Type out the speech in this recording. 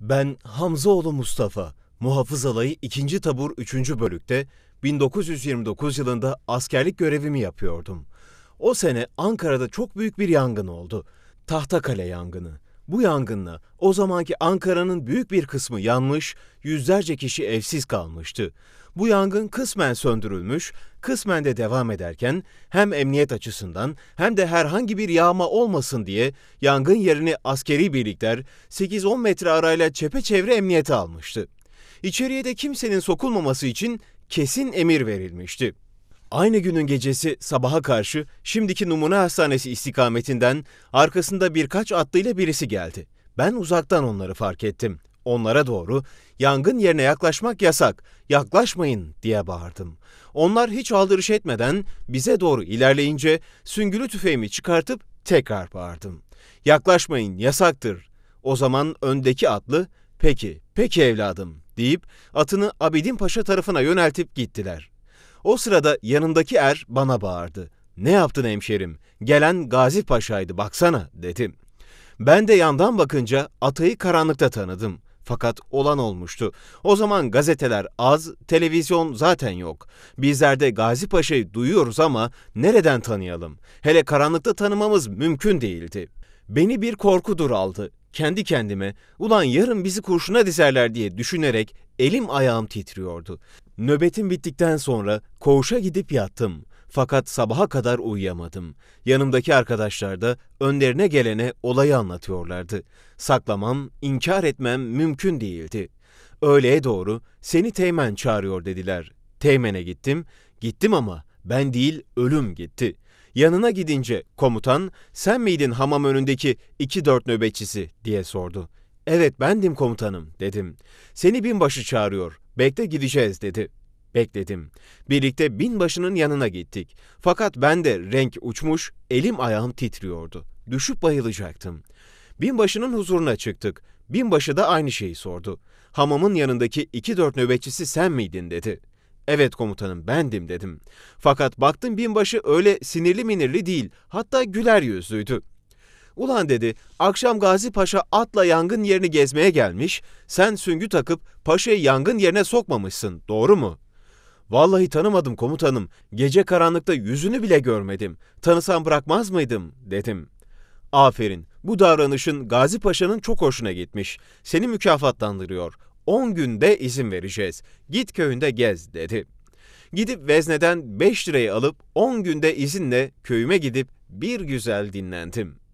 Ben Hamzaoğlu Mustafa, Muhafız Alayı 2. Tabur 3. Bölük'te 1929 yılında askerlik görevimi yapıyordum. O sene Ankara'da çok büyük bir yangın oldu. tahta kale yangını. Bu yangınla o zamanki Ankara'nın büyük bir kısmı yanmış, yüzlerce kişi evsiz kalmıştı. Bu yangın kısmen söndürülmüş, kısmen de devam ederken hem emniyet açısından hem de herhangi bir yağma olmasın diye yangın yerini askeri birlikler 8-10 metre arayla çepeçevre emniyete almıştı. İçeriye de kimsenin sokulmaması için kesin emir verilmişti. Aynı günün gecesi sabaha karşı şimdiki numune hastanesi istikametinden arkasında birkaç atlıyla birisi geldi. Ben uzaktan onları fark ettim. Onlara doğru yangın yerine yaklaşmak yasak, yaklaşmayın diye bağırdım. Onlar hiç aldırış etmeden bize doğru ilerleyince süngülü tüfeğimi çıkartıp tekrar bağırdım. Yaklaşmayın yasaktır. O zaman öndeki atlı peki, peki evladım deyip atını Abidin Paşa tarafına yöneltip gittiler.'' O sırada yanındaki er bana bağırdı. Ne yaptın hemşerim? Gelen Gazi Paşa'ydı baksana dedim. Ben de yandan bakınca atayı karanlıkta tanıdım. Fakat olan olmuştu. O zaman gazeteler az, televizyon zaten yok. Bizler de Gazi Paşa'yı duyuyoruz ama nereden tanıyalım? Hele karanlıkta tanımamız mümkün değildi. Beni bir korku dur aldı. Kendi kendime ulan yarın bizi kurşuna dizerler diye düşünerek elim ayağım titriyordu. Nöbetim bittikten sonra koğuşa gidip yattım. Fakat sabaha kadar uyuyamadım. Yanımdaki arkadaşlar da önlerine gelene olayı anlatıyorlardı. Saklamam, inkar etmem mümkün değildi. Öğleye doğru seni Teğmen çağırıyor dediler. Teğmen'e gittim. Gittim ama ben değil ölüm gitti. Yanına gidince komutan sen miydin hamam önündeki iki dört nöbetçisi diye sordu. Evet bendim komutanım dedim. Seni binbaşı çağırıyor. Bekle gideceğiz dedi. Bekledim. Birlikte binbaşının yanına gittik. Fakat ben de renk uçmuş, elim ayağım titriyordu. Düşüp bayılacaktım. Binbaşının huzuruna çıktık. Binbaşı da aynı şeyi sordu. Hamamın yanındaki iki dört nöbetçisi sen miydin dedi. Evet komutanım bendim dedim. Fakat baktım binbaşı öyle sinirli minirli değil, hatta güler yüzlüydü. Ulan dedi, akşam Gazi Paşa atla yangın yerini gezmeye gelmiş, sen süngü takıp paşayı yangın yerine sokmamışsın, doğru mu? Vallahi tanımadım komutanım, gece karanlıkta yüzünü bile görmedim, tanısam bırakmaz mıydım, dedim. Aferin, bu davranışın Gazi Paşa'nın çok hoşuna gitmiş, seni mükafatlandırıyor, 10 günde izin vereceğiz, git köyünde gez, dedi.'' Gidip vezneden 5 lirayı alıp 10 günde izinle köyüme gidip bir güzel dinlendim.